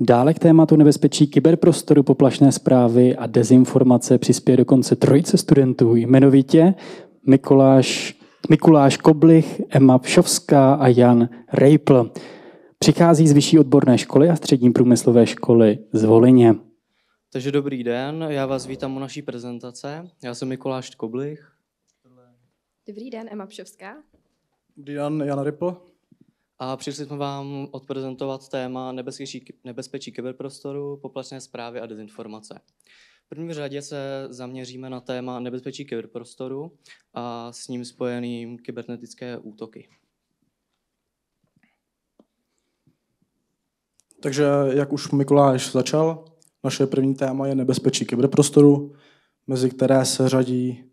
Dále k tématu nebezpečí kyberprostoru poplašné zprávy a dezinformace přispěje dokonce trojice studentů, jmenovitě Mikuláš, Mikuláš Koblich, Emma Pšovská a Jan Rejpl. Přichází z vyšší odborné školy a střední průmyslové školy z Volině. Takže dobrý den, já vás vítám u naší prezentace. Já jsem Mikuláš Koblich. Dobrý den, Emma Pšovská. Dobrý den, Jan Rejpl. A přišli jsme vám odprezentovat téma nebezpečí, nebezpečí kyberprostoru, poplašné zprávy a dezinformace. V první řadě se zaměříme na téma nebezpečí kyberprostoru a s ním spojeným kybernetické útoky. Takže, jak už Mikuláš začal, naše první téma je nebezpečí kyberprostoru, mezi které se řadí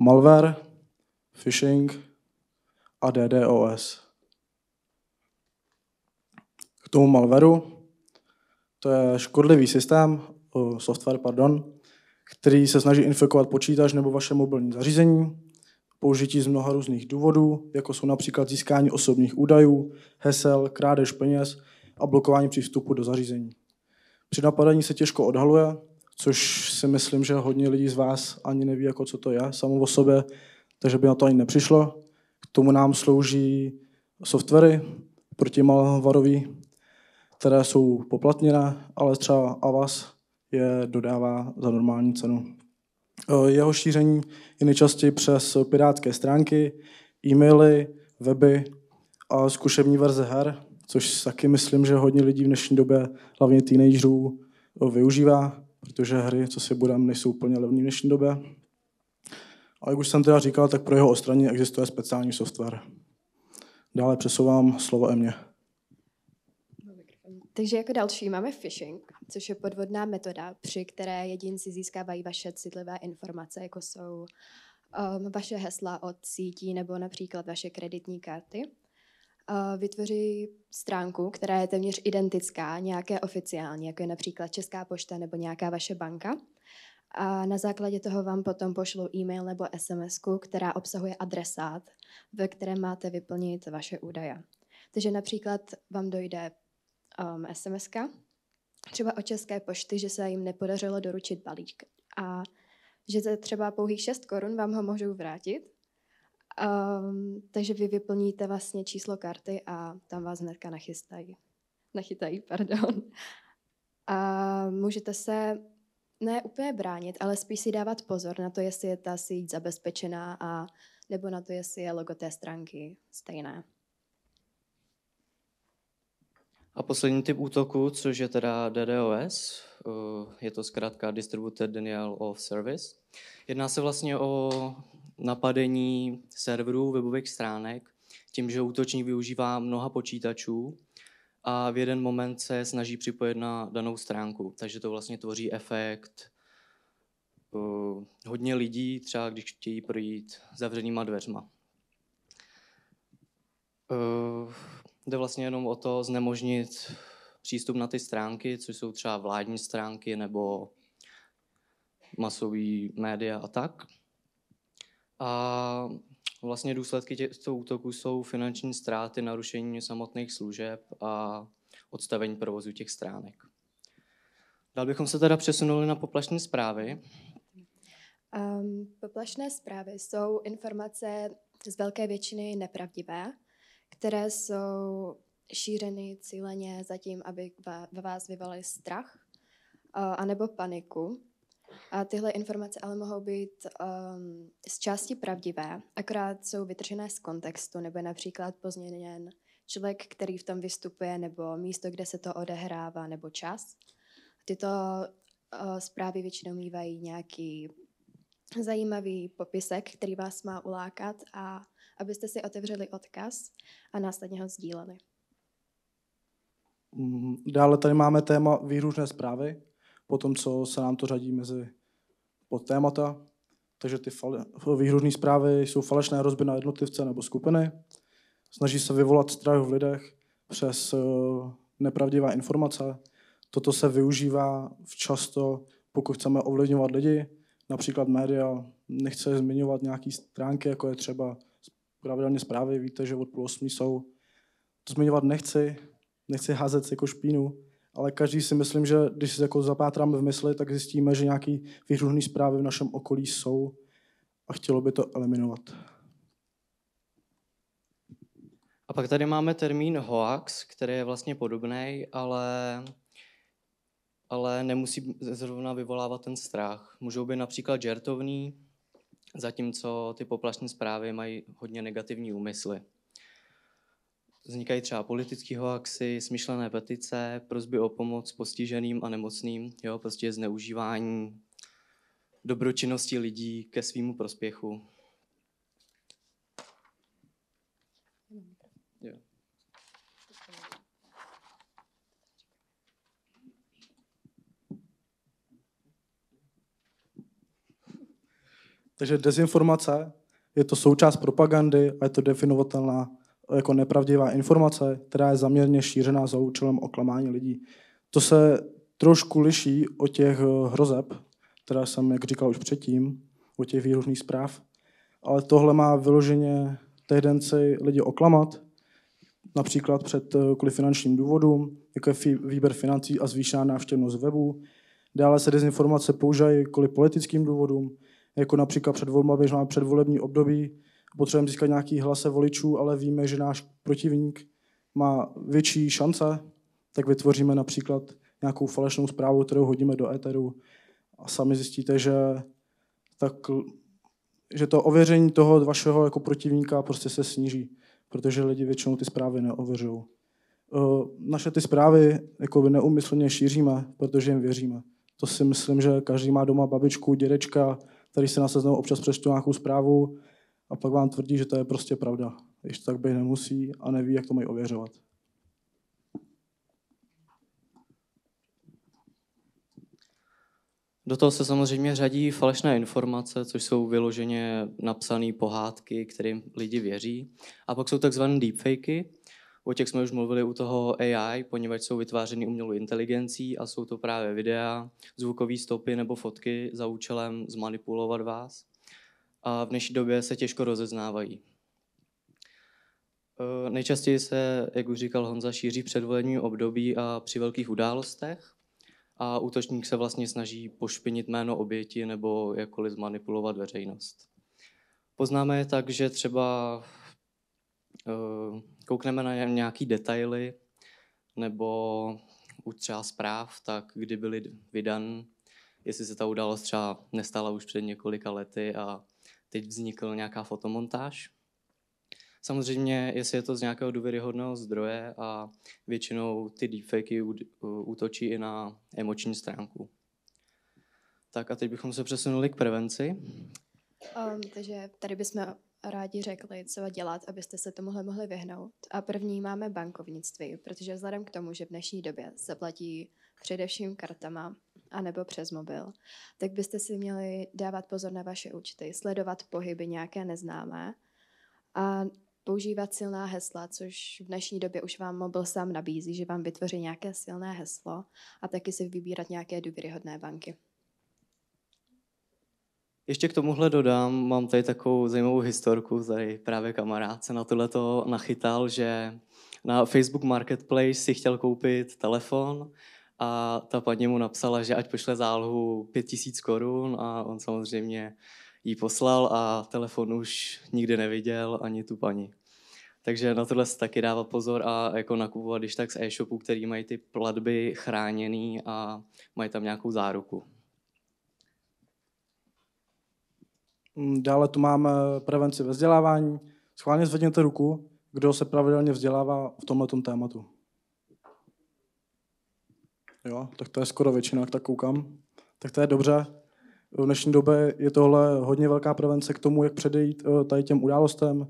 malware, phishing a DDoS tomu malwareu. To je škodlivý systém, software, pardon, který se snaží infikovat počítač nebo vaše mobilní zařízení, použití z mnoha různých důvodů, jako jsou například získání osobních údajů, hesel, krádež peněz a blokování přístupu do zařízení. Při napadení se těžko odhaluje, což si myslím, že hodně lidí z vás ani neví, jako co to je samo o sobě, takže by na to ani nepřišlo. K tomu nám slouží softwary malvarový, které jsou poplatněné, ale třeba Avas je dodává za normální cenu. Eh, jeho šíření je nejčastěji přes pirátské stránky, e-maily, weby a zkušební verze her, což taky myslím, že hodně lidí v dnešní době, hlavně teenagerů, eh, využívá, protože hry, co si budeme, nejsou úplně levné v dnešní době. A jak už jsem teda říkal, tak pro jeho ostraní existuje speciální software. Dále přesouvám slovo Emě. Takže jako další máme phishing, což je podvodná metoda, při které jedinci získávají vaše citlivé informace, jako jsou um, vaše hesla od sítí nebo například vaše kreditní karty. Uh, vytvoří stránku, která je téměř identická nějaké oficiální, jako je například Česká pošta nebo nějaká vaše banka. A na základě toho vám potom pošlou e-mail nebo SMS, která obsahuje adresát, ve kterém máte vyplnit vaše údaje. Takže například vám dojde um, sms třeba o České pošty, že se jim nepodařilo doručit balík a že za třeba pouhých 6 korun vám ho můžou vrátit, um, takže vy vyplníte vlastně číslo karty a tam vás hnedka nachystají. Nachytají, pardon. A můžete se ne úplně bránit, ale spíš si dávat pozor na to, jestli je ta síť zabezpečená a nebo na to, jestli je logo té stránky stejné. A poslední typ útoku, což je teda DDoS, eh, je to zkrátka Distributed Denial of Service. Jedná se vlastně o napadení serverů webových stránek tím, že útočník využívá mnoha počítačů a v jeden moment se snaží připojit na danou stránku. Takže to vlastně tvoří efekt eh, hodně lidí, třeba když chtějí projít zavřenýma dveřma. Jde vlastně jenom o to znemožnit přístup na ty stránky, což jsou třeba vládní stránky nebo masový média a tak. A vlastně důsledky těchto útoků jsou finanční ztráty, narušení samotných služeb a odstavení provozu těch stránek. Dál bychom se teda přesunuli na poplašné zprávy. Um, poplašné zprávy jsou informace z velké většiny nepravdivé které jsou šířeny cíleně zatím, aby ve vás vyvolali strach anebo paniku. A tyhle informace ale mohou být um, z části pravdivé, akorát jsou vytržené z kontextu, nebo například pozměněn člověk, který v tom vystupuje, nebo místo, kde se to odehrává, nebo čas. Tyto uh, zprávy většinou mývají nějaký zajímavý popisek, který vás má ulákat a abyste si otevřeli odkaz a následně ho sdíleli. Mm, dále tady máme téma výružné zprávy, potom co se nám to řadí mezi podtémata. Takže ty fal- výhružné zprávy jsou falešné hrozby na jednotlivce nebo skupiny. Snaží se vyvolat strach v lidech přes eh, nepravdivé informace. Toto se využívá často, pokud chceme ovlivňovat lidi, například média. Nechce zmiňovat nějaké stránky, jako je třeba pravidelně zprávy, víte, že od půl osmi jsou. To zmiňovat nechci, nechci házet jako špínu, ale každý si myslím, že když si jako zapátráme v mysli, tak zjistíme, že nějaký vyhruhný zprávy v našem okolí jsou a chtělo by to eliminovat. A pak tady máme termín hoax, který je vlastně podobný, ale, ale nemusí zrovna vyvolávat ten strach. Můžou být například žertovný, zatímco ty poplašní zprávy mají hodně negativní úmysly. Vznikají třeba politický hoaxy, smyšlené petice, prozby o pomoc postiženým a nemocným, jo, prostě zneužívání dobročinnosti lidí ke svýmu prospěchu. Takže dezinformace je to součást propagandy a je to definovatelná jako nepravdivá informace, která je zaměrně šířená za účelem oklamání lidí. To se trošku liší od těch eh, hrozeb, které jsem, jak říkal už předtím, od těch výročných zpráv, ale tohle má vyloženě tendenci lidi oklamat, například před eh, kvůli finančním důvodům, jako je výběr financí a zvýšená návštěvnost webu. Dále se dezinformace používají kvůli politickým důvodům, jako například před volbami, že máme předvolební období, potřebujeme získat nějaký hlase voličů, ale víme, že náš protivník má větší šance, tak vytvoříme například nějakou falešnou zprávu, kterou hodíme do éteru a sami zjistíte, že, tak, že to ověření toho vašeho jako protivníka prostě se sníží, protože lidi většinou ty zprávy neověřují. E, naše ty zprávy jako by neumyslně šíříme, protože jim věříme. To si myslím, že každý má doma babičku, dědečka, tady se na seznamu občas přečtu nějakou zprávu a pak vám tvrdí, že to je prostě pravda. Ještě tak by nemusí a neví, jak to mají ověřovat. Do toho se samozřejmě řadí falešné informace, což jsou vyloženě napsané pohádky, kterým lidi věří. A pak jsou takzvané deepfakey, O těch jsme už mluvili u toho AI, poněvadž jsou vytvářeny umělou inteligencí a jsou to právě videa, zvukové stopy nebo fotky za účelem zmanipulovat vás. A v dnešní době se těžko rozeznávají. E, nejčastěji se, jak už říkal Honza, šíří předvolení období a při velkých událostech a útočník se vlastně snaží pošpinit jméno oběti nebo jakkoliv zmanipulovat veřejnost. Poznáme je tak, že třeba Eh, koukneme na nějaký detaily nebo u třeba zpráv, tak kdy byly vydan, jestli se ta událost třeba nestala už před několika lety a teď vznikl nějaká fotomontáž. Samozřejmě, jestli je to z nějakého důvěryhodného zdroje a většinou ty deepfakey eh, útočí i na emoční stránku. Tak a teď bychom se přesunuli k prevenci. Um, takže tady bychom rádi řekli, co dělat, abyste se tomuhle mohli vyhnout. A první máme bankovnictví, protože vzhledem k tomu, že v dnešní době se platí především kartama anebo přes mobil, tak byste si měli dávat pozor na vaše účty, sledovat pohyby nějaké neznámé a používat silná hesla, což v dnešní době už vám mobil sám nabízí, že vám vytvoří nějaké silné heslo a taky si vybírat nějaké důvěryhodné banky. Ještě k tomuhle dodám, mám tady takovou zajímavou historku, tady právě kamarád se na tohle to nachytal, že na Facebook Marketplace si chtěl koupit telefon a ta paní mu napsala, že ať pošle zálohu 5000 korun a on samozřejmě jí poslal a telefon už nikdy neviděl ani tu paní. Takže na tohle se taky dává pozor a jako nakupovat, když tak z e-shopu, který mají ty platby chráněný a mají tam nějakou záruku. Mm, dále tu máme eh, prevenci ve vzdělávání. Schválně zvedněte ruku, kdo se pravidelně vzdělává v tomto tématu. Jo, tak to je skoro většina, tak koukám. Tak to je dobře. V dnešní době je tohle hodně velká prevence k tomu, jak předejít eh, tady těm událostem,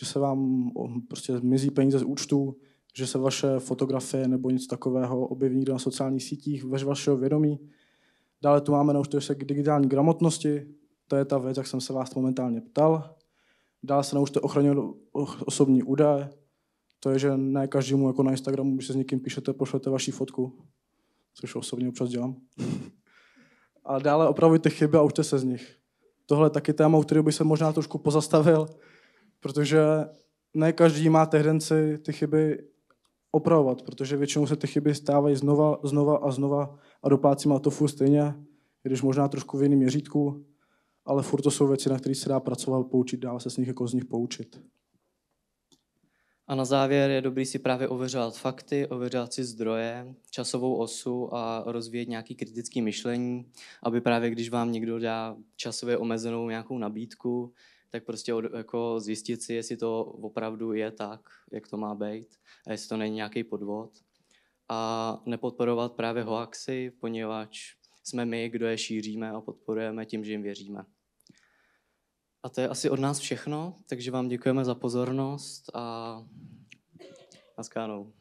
že se vám prostě zmizí peníze z účtu, že se vaše fotografie nebo něco takového objeví někde na sociálních sítích, ve vašeho vědomí. Dále tu máme naučte no se k digitální gramotnosti, to je ta věc, jak jsem se vás momentálně ptal. Dál se naučte ochraňovat osobní údaje. To je, že ne každému jako na Instagramu, když se s někým píšete, pošlete vaši fotku, což osobně občas dělám. a dále opravujte chyby a učte se z nich. Tohle je taky téma, u kterého bych se možná trošku pozastavil, protože ne každý má tendenci ty chyby opravovat, protože většinou se ty chyby stávají znova, znova a znova a doplácíme na to furt stejně, když možná trošku v jiném měřítku ale furt to jsou věci, na kterých se dá pracovat, poučit dá se z nich jako z nich poučit. A na závěr je dobrý si právě ověřovat fakty, ověřovat si zdroje, časovou osu a rozvíjet nějaký kritický myšlení, aby právě když vám někdo dá časově omezenou nějakou nabídku, tak prostě od, jako zjistit si, jestli to opravdu je tak, jak to má být, a jestli to není nějaký podvod. A nepodporovat právě hoaxy, poněvadž jsme my, kdo je šíříme a podporujeme tím, že jim věříme. A to je asi od nás všechno, takže vám děkujeme za pozornost a naskánou.